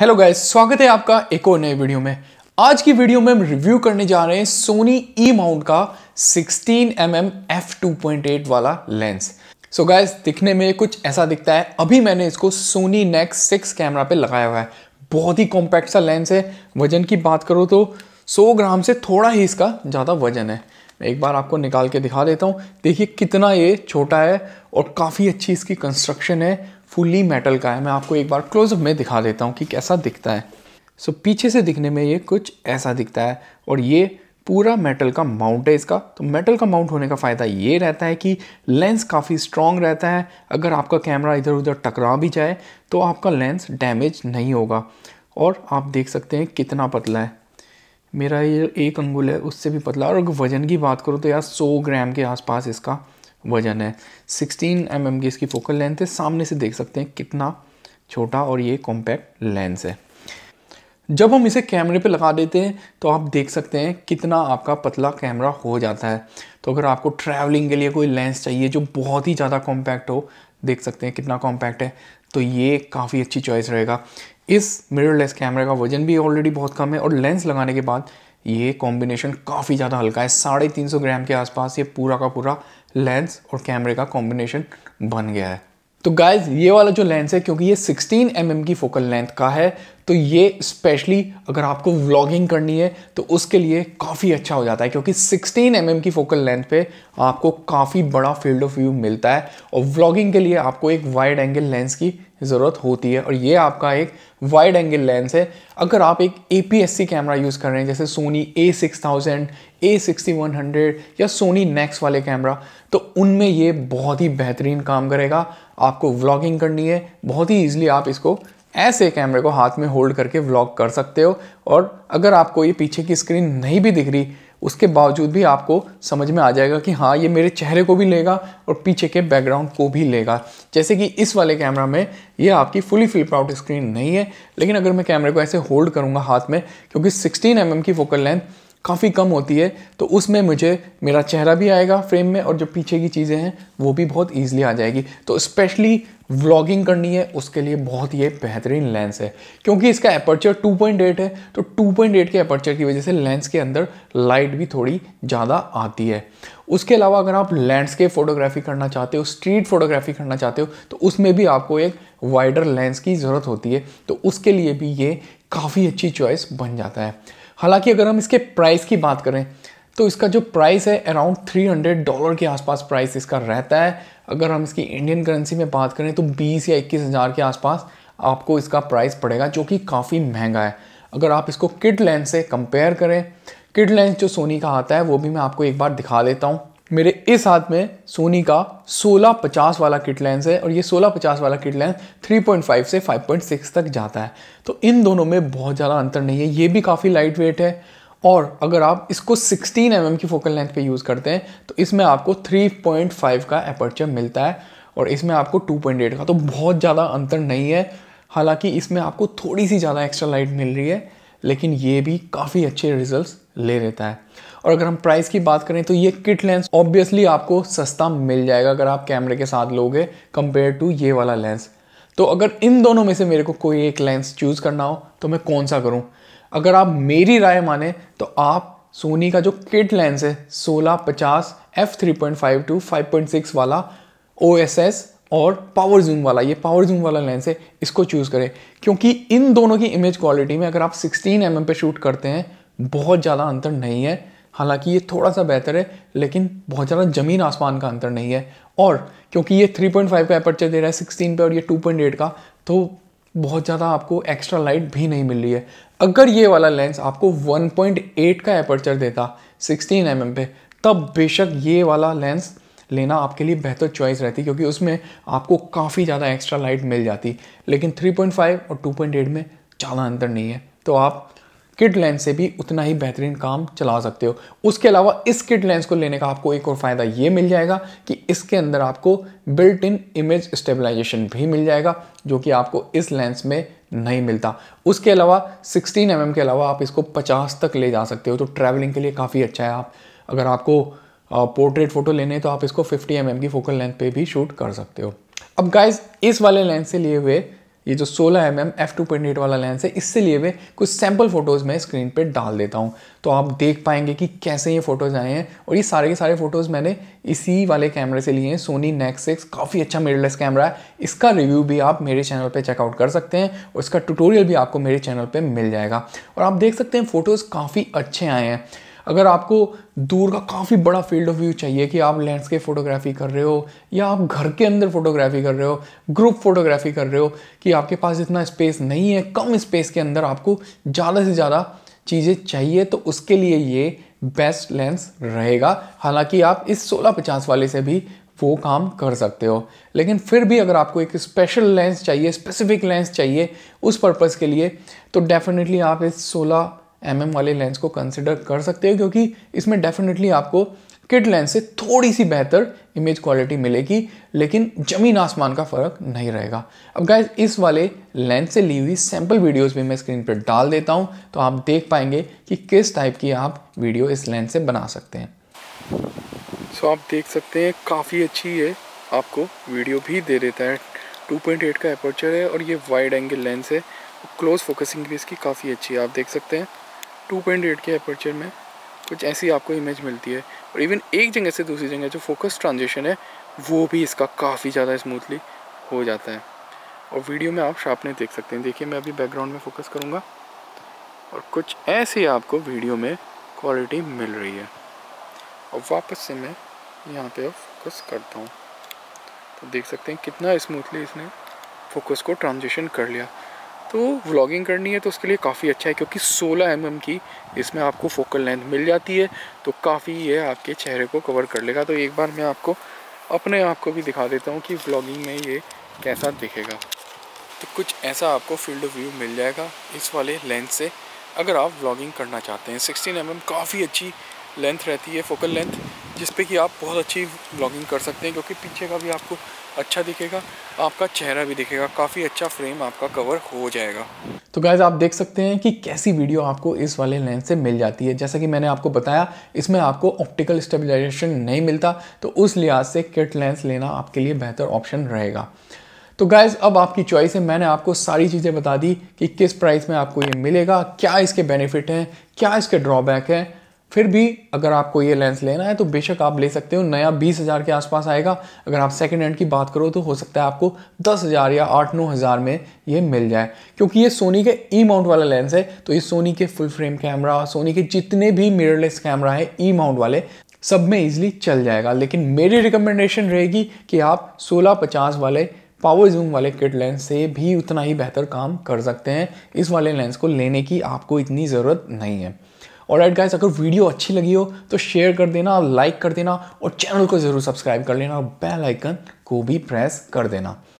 hello guys स्वागत है आपका एक और नए वीडियो में आज की वीडियो में हम रिव्यू करने जा रहे हैं सोनी ई माउंट का 16 एम एम एफ टू वाला लेंस सो so गाइस दिखने में कुछ ऐसा दिखता है अभी मैंने इसको सोनी नेक्स सिक्स कैमरा पे लगाया हुआ है बहुत ही कॉम्पैक्ट सा लेंस है वजन की बात करो तो 100 ग्राम से थोड़ा ही इसका ज़्यादा वजन है मैं एक बार आपको निकाल के दिखा देता हूँ देखिए कितना ये छोटा है और काफ़ी अच्छी इसकी कंस्ट्रक्शन है फुली मेटल का है मैं आपको एक बार क्लोजअप में दिखा देता हूँ कि कैसा दिखता है सो so, पीछे से दिखने में ये कुछ ऐसा दिखता है और ये पूरा मेटल का माउंट है इसका तो मेटल का माउंट होने का फ़ायदा ये रहता है कि लेंस काफ़ी स्ट्रॉन्ग रहता है अगर आपका कैमरा इधर उधर टकरा भी जाए तो आपका लेंस डैमेज नहीं होगा और आप देख सकते हैं कितना पतला है मेरा ये एक अंगुल है उससे भी पतला और अगर वज़न की बात करो तो यार सौ ग्राम के आसपास इसका वजन है 16 एम mm की इसकी फोकल लेंथ है सामने से देख सकते हैं कितना छोटा और ये कॉम्पैक्ट लेंस है जब हम इसे कैमरे पे लगा देते हैं तो आप देख सकते हैं कितना आपका पतला कैमरा हो जाता है तो अगर आपको ट्रैवलिंग के लिए कोई लेंस चाहिए जो बहुत ही ज़्यादा कॉम्पैक्ट हो देख सकते हैं कितना कॉम्पैक्ट है तो ये काफ़ी अच्छी चॉइस रहेगा इस मिररलेस कैमरे का वजन भी ऑलरेडी बहुत कम है और लेंस लगाने के बाद ये कॉम्बिनेशन काफ़ी ज़्यादा हल्का है साढ़े तीन सौ ग्राम के आसपास ये पूरा का पूरा लेंस और कैमरे का कॉम्बिनेशन बन गया है तो गाइज ये वाला जो लेंस है क्योंकि ये 16 एम mm की फोकल लेंथ का है तो ये स्पेशली अगर आपको व्लॉगिंग करनी है तो उसके लिए काफ़ी अच्छा हो जाता है क्योंकि 16 एम mm की फोकल लेंथ पे आपको काफ़ी बड़ा फील्ड ऑफ व्यू मिलता है और व्लॉगिंग के लिए आपको एक वाइड एंगल लेंस की ज़रूरत होती है और ये आपका एक वाइड एंगल लेंस है अगर आप एक ए कैमरा यूज़ कर रहे हैं जैसे Sony A six thousand A sixty one hundred या सोनी नेक्स वाले कैमरा तो उनमें ये बहुत ही बेहतरीन काम करेगा आपको व्लॉगिंग करनी है बहुत ही ईजिली आप इसको ऐसे कैमरे को हाथ में होल्ड करके व्लॉग कर सकते हो और अगर आपको ये पीछे की स्क्रीन नहीं भी दिख रही उसके बावजूद भी आपको समझ में आ जाएगा कि हाँ ये मेरे चेहरे को भी लेगा और पीछे के बैकग्राउंड को भी लेगा जैसे कि इस वाले कैमरा में ये आपकी फुली फ्लिप आउट स्क्रीन नहीं है लेकिन अगर मैं कैमरे को ऐसे होल्ड करूँगा हाथ में क्योंकि सिक्सटीन एम mm की फोकल लेंथ काफ़ी कम होती है तो उसमें मुझे मेरा चेहरा भी आएगा फ्रेम में और जो पीछे की चीज़ें हैं वो भी बहुत ईजिली आ जाएगी तो स्पेशली व्लॉगिंग करनी है उसके लिए बहुत ये बेहतरीन लेंस है क्योंकि इसका अपर्चर 2.8 है तो 2.8 के अपर्चर की वजह से लेंस के अंदर लाइट भी थोड़ी ज़्यादा आती है उसके अलावा अगर आप लैंडस्केप फोटोग्राफी करना चाहते हो स्ट्रीट फोटोग्राफी करना चाहते हो तो उसमें भी आपको एक वाइडर लेंस की ज़रूरत होती है तो उसके लिए भी ये काफ़ी अच्छी चॉइस बन जाता है हालांकि अगर हम इसके प्राइस की बात करें तो इसका जो प्राइस है अराउंड 300 डॉलर के आसपास प्राइस इसका रहता है अगर हम इसकी इंडियन करेंसी में बात करें तो 20 या इक्कीस हज़ार के आसपास आपको इसका प्राइस पड़ेगा जो कि काफ़ी महंगा है अगर आप इसको किड लेंस से कंपेयर करें किड लेंस जो सोनी का आता है वो भी मैं आपको एक बार दिखा देता हूँ मेरे इस हाथ में सोनी का 1650 वाला किट लेंस है और ये 1650 वाला किट लेंस 3.5 से 5.6 तक जाता है तो इन दोनों में बहुत ज़्यादा अंतर नहीं है ये भी काफ़ी लाइट वेट है और अगर आप इसको 16 एम mm की फोकल लेंथ पे यूज़ करते हैं तो इसमें आपको 3.5 का एपर्चर मिलता है और इसमें आपको 2.8 का तो बहुत ज़्यादा अंतर नहीं है हालांकि इसमें आपको थोड़ी सी ज़्यादा एक्स्ट्रा लाइट मिल रही है लेकिन ये भी काफ़ी अच्छे रिजल्ट ले लेता है और अगर हम प्राइस की बात करें तो ये किट लेंस ऑब्वियसली आपको सस्ता मिल जाएगा अगर आप कैमरे के साथ लोगे कंपेयर टू ये वाला लेंस तो अगर इन दोनों में से मेरे को कोई एक लेंस चूज़ करना हो तो मैं कौन सा करूँ अगर आप मेरी राय माने तो आप सोनी का जो किट लेंस है सोलह पचास F three point five two five point six वाला ओ एस एस और पावर जूम वाला ये पावर जूम वाला लेंस है इसको चूज़ करें क्योंकि इन दोनों की इमेज क्वालिटी में अगर आप सिक्सटीन एम एम पे शूट करते हैं बहुत ज़्यादा अंतर नहीं है हालांकि ये थोड़ा सा बेहतर है लेकिन बहुत ज़्यादा ज़मीन आसमान का अंतर नहीं है और क्योंकि ये 3.5 का अपर्चर दे रहा है 16 पे और ये 2.8 का तो बहुत ज़्यादा आपको एक्स्ट्रा लाइट भी नहीं मिल रही है अगर ये वाला लेंस आपको 1.8 का अपर्चर देता 16 एम mm पे तब बेशक ये वाला लेंस लेना आपके लिए बेहतर चॉइस रहती क्योंकि उसमें आपको काफ़ी ज़्यादा एक्स्ट्रा लाइट मिल जाती लेकिन 3.5 और 2.8 में ज़्यादा अंतर नहीं है तो आप किड लेंस से भी उतना ही बेहतरीन काम चला सकते हो उसके अलावा इस किड लेंस को लेने का आपको एक और फ़ायदा ये मिल जाएगा कि इसके अंदर आपको बिल्ट इन इमेज स्टेबलाइजेशन भी मिल जाएगा जो कि आपको इस लेंस में नहीं मिलता उसके अलावा 16 एम mm के अलावा आप इसको 50 तक ले जा सकते हो तो ट्रैवलिंग के लिए काफ़ी अच्छा है आप अगर आपको पोर्ट्रेट फ़ोटो लेने हैं तो आप इसको 50 एम mm की फोकल लेंथ पे भी शूट कर सकते हो अब गाइज इस वाले लेंस से लिए हुए ये जो 16 एम एम एफ टू वाला लेंस है इससे लिए हुए कुछ सैम्पल फोटोज़ मैं स्क्रीन पर डाल देता हूँ तो आप देख पाएंगे कि कैसे ये फ़ोटोज़ आए हैं और ये सारे के सारे फ़ोटोज़ मैंने इसी वाले कैमरे से लिए हैं सोनी नेक्स सिक्स काफ़ी अच्छा मिडलेस कैमरा है इसका रिव्यू भी आप मेरे चैनल पर चेकआउट कर सकते हैं और इसका ट्यूटोरियल भी आपको मेरे चैनल पर मिल जाएगा और आप देख सकते हैं फ़ोटोज़ काफ़ी अच्छे आए हैं अगर आपको दूर का काफ़ी बड़ा फील्ड ऑफ व्यू चाहिए कि आप लैंडस्केप फोटोग्राफी कर रहे हो या आप घर के अंदर फोटोग्राफी कर रहे हो ग्रुप फोटोग्राफी कर रहे हो कि आपके पास इतना स्पेस नहीं है कम स्पेस के अंदर आपको ज़्यादा से ज़्यादा चीज़ें चाहिए तो उसके लिए ये बेस्ट लेंस रहेगा हालांकि आप इस सोलह पचास वाले से भी वो काम कर सकते हो लेकिन फिर भी अगर आपको एक स्पेशल लेंस चाहिए स्पेसिफिक लेंस चाहिए उस पर्पज़ के लिए तो डेफिनेटली आप इस सोलह एम mm वाले लेंस को कंसिडर कर सकते हो क्योंकि इसमें डेफिनेटली आपको किट लेंस से थोड़ी सी बेहतर इमेज क्वालिटी मिलेगी लेकिन जमीन आसमान का फ़र्क नहीं रहेगा अब गाय इस वाले लेंस से ली हुई सैम्पल वीडियोस भी मैं स्क्रीन पर डाल देता हूँ तो आप देख पाएंगे कि किस टाइप की आप वीडियो इस लेंस से बना सकते हैं सो so, आप देख सकते हैं काफ़ी अच्छी है आपको वीडियो भी दे देता है टू का अपर्चर है और ये वाइड एंगल लेंस है क्लोज फोकसिंग भी इसकी काफ़ी अच्छी है आप देख सकते हैं टू पॉइंट एट के अपर्चर में कुछ ऐसी आपको इमेज मिलती है और इवन एक जगह से दूसरी जगह जो फोकस ट्रांजेक्शन है वो भी इसका काफ़ी ज़्यादा स्मूथली हो जाता है और वीडियो में आप शार्पनेस देख सकते हैं देखिए मैं अभी बैकग्राउंड में फोकस करूँगा और कुछ ऐसे आपको वीडियो में क्वालिटी मिल रही है और वापस से मैं यहाँ पे फोकस करता हूँ तो देख सकते हैं कितना स्मूथली इसने फोकस को ट्रांजिशन कर लिया तो व्लॉगिंग करनी है तो उसके लिए काफ़ी अच्छा है क्योंकि 16 एम mm की इसमें आपको फोकल लेंथ मिल जाती है तो काफ़ी ये आपके चेहरे को कवर कर लेगा तो एक बार मैं आपको अपने आप को भी दिखा देता हूँ कि व्लॉगिंग में ये कैसा दिखेगा तो कुछ ऐसा आपको फील्ड व्यू मिल जाएगा इस वाले लेंथ से अगर आप व्लॉगिंग करना चाहते हैं सिक्सटीन एम mm काफ़ी अच्छी लेंथ रहती है फोकल लेंथ जिस पर कि आप बहुत अच्छी व्लॉगिंग कर सकते हैं क्योंकि पीछे का भी आपको अच्छा दिखेगा आपका चेहरा भी दिखेगा काफ़ी अच्छा फ्रेम आपका कवर हो जाएगा तो गैज़ आप देख सकते हैं कि कैसी वीडियो आपको इस वाले लेंस से मिल जाती है जैसा कि मैंने आपको बताया इसमें आपको ऑप्टिकल स्टेबलाइजेशन नहीं मिलता तो उस लिहाज से किट लेंस लेना आपके लिए बेहतर ऑप्शन रहेगा तो गाइज अब आपकी चॉइस है मैंने आपको सारी चीज़ें बता दी कि किस प्राइस में आपको ये मिलेगा क्या इसके बेनिफिट हैं क्या इसके ड्रॉबैक हैं फिर भी अगर आपको ये लेंस लेना है तो बेशक आप ले सकते हो नया बीस हज़ार के आसपास आएगा अगर आप सेकेंड हैंड की बात करो तो हो सकता है आपको दस हज़ार या आठ नौ हज़ार में ये मिल जाए क्योंकि ये सोनी के ई माउंट वाला लेंस है तो ये सोनी के फुल फ्रेम कैमरा सोनी के जितने भी मिररलेस कैमरा है ई माउंट वाले सब में ईजिली चल जाएगा लेकिन मेरी रिकमेंडेशन रहेगी कि आप सोलह पचास वाले पावर जूम वाले किट लेंस से भी उतना ही बेहतर काम कर सकते हैं इस वाले लेंस को लेने की आपको इतनी ज़रूरत नहीं है और एड गाइस अगर वीडियो अच्छी लगी हो तो शेयर कर देना लाइक कर देना और चैनल को ज़रूर सब्सक्राइब कर लेना और बेल आइकन को भी प्रेस कर देना